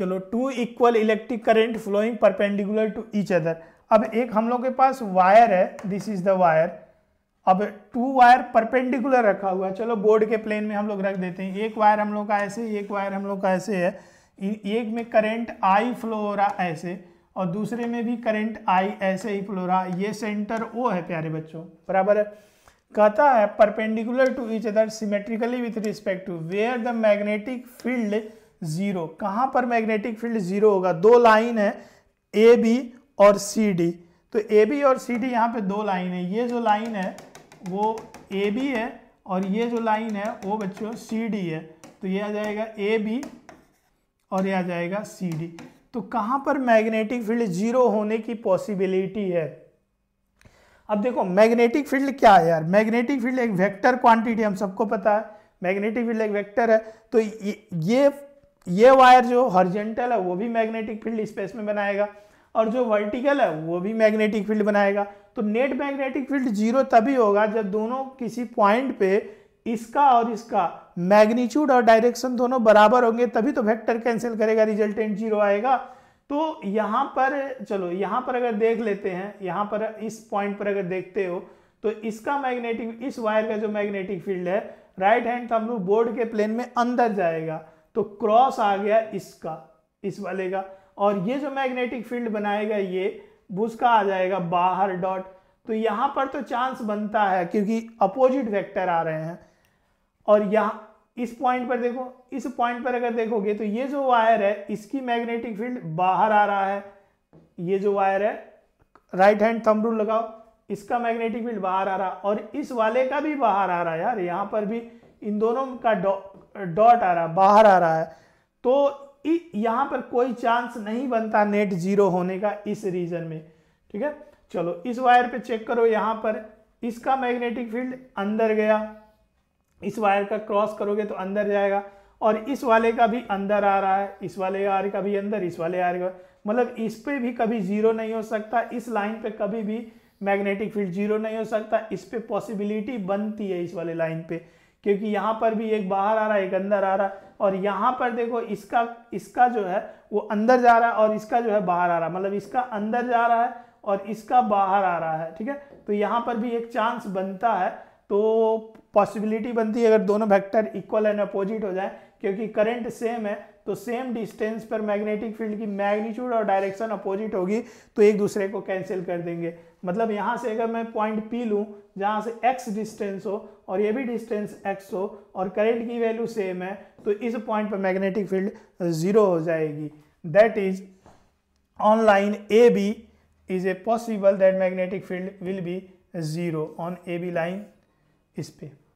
चलो two equal electric current flowing perpendicular to each other अब एक हम लोग के पास वायर है दिस इज द वायर अब टू वायर परपेंडिकुलर रखा हुआ है चलो बोर्ड के प्लेन में हम लोग रख देते हैं एक वायर हम लोग का ऐसे एक वायर हम लोग का ऐसे है एक में करंट आई फ्लो हो रहा ऐसे और दूसरे में भी करंट आई ऐसे ही फ्लो रहा ये सेंटर ओ है प्यारे बच्चों बराबर है कहता है perpendicular to each other symmetrically with respect to where the magnetic field zero कहाँ पर मैग्नेटिक फील्ड जीरो होगा दो लाइन है ए बी और सी डी तो ए बी और सी डी यहाँ पे दो लाइन है ये जो लाइन है वो ए बी है और ये जो लाइन है वो बच्चों सी डी है तो ये आ जाएगा ए बी और ये आ जाएगा सी डी तो कहाँ पर मैग्नेटिक फील्ड जीरो होने की पॉसिबिलिटी है अब देखो मैग्नेटिक फील्ड क्या है यार मैग्नेटिक फील्ड एक वेक्टर क्वांटिटी हम सबको पता है मैग्नेटिक फील्ड एक वेक्टर है तो ये ये वायर जो हॉर्जेंटल है वो भी मैग्नेटिक फील्ड स्पेस में बनाएगा और जो वर्टिकल है वो भी मैग्नेटिक फील्ड बनाएगा तो नेट मैग्नेटिक फील्ड जीरो तभी होगा जब दोनों किसी पॉइंट पे इसका और इसका मैग्नीट्यूड और डायरेक्शन दोनों बराबर होंगे तभी तो वेक्टर कैंसिल करेगा रिजल्टेंट जीरो आएगा तो यहाँ पर चलो यहाँ पर अगर देख लेते हैं यहाँ पर इस पॉइंट पर अगर देखते हो तो इसका मैग्नेटिक इस वायर का जो मैग्नेटिक फील्ड है राइट हैंड का बोर्ड के प्लेन में अंदर जाएगा तो क्रॉस आ गया इसका इस वाले का और ये जो मैग्नेटिक फील्ड बनाएगा ये उसका का आ जाएगा बाहर डॉट तो यहां पर तो चांस बनता है क्योंकि अपोजिट वेक्टर आ रहे हैं और यहाँ इस पॉइंट पर देखो इस पॉइंट पर अगर देखोगे तो ये जो वायर है इसकी मैग्नेटिक फील्ड बाहर आ रहा है ये जो वायर है राइट हैंड थंब रूल लगाओ इसका मैग्नेटिक फील्ड बाहर आ रहा और इस वाले का भी बाहर आ रहा है यार यहां पर भी इन दोनों का डॉट आ रहा है बाहर आ रहा है तो यहाँ पर कोई चांस नहीं बनता नेट जीरो होने का इस रीजन में ठीक है चलो इस वायर पे चेक करो यहाँ पर इसका मैग्नेटिक फील्ड अंदर गया इस वायर का क्रॉस करोगे तो अंदर जाएगा और इस वाले का भी अंदर आ रहा है इस वाले आर का भी अंदर इस वाले आर का मतलब इस पे भी कभी जीरो नहीं हो सकता इस लाइन पे कभी भी मैग्नेटिक फील्ड जीरो नहीं हो सकता इस पे पॉसिबिलिटी बनती है इस वाले लाइन पे क्योंकि यहाँ पर भी एक बाहर आ रहा है एक अंदर आ रहा है और यहाँ पर देखो इसका इसका जो है वो अंदर जा रहा है और इसका जो है बाहर आ रहा है मतलब इसका अंदर जा रहा है और इसका बाहर आ रहा है ठीक है तो यहाँ पर भी एक चांस बनता है तो पॉसिबिलिटी बनती है अगर दोनों वेक्टर इक्वल एंड अपोजिट हो जाए क्योंकि करंट सेम है तो सेम डिस्टेंस पर मैग्नेटिक फील्ड की मैग्नीट्यूड और डायरेक्शन अपोजिट होगी तो एक दूसरे को कैंसिल कर देंगे मतलब यहाँ से अगर मैं पॉइंट पी लूँ जहाँ से एक्स डिस्टेंस हो और ये भी डिस्टेंस एक्स हो और करेंट की वैल्यू सेम है तो इस पॉइंट पर मैग्नेटिक फील्ड ज़ीरो हो जाएगी that is on line A B is a possible that magnetic field will be zero on A B line इस पर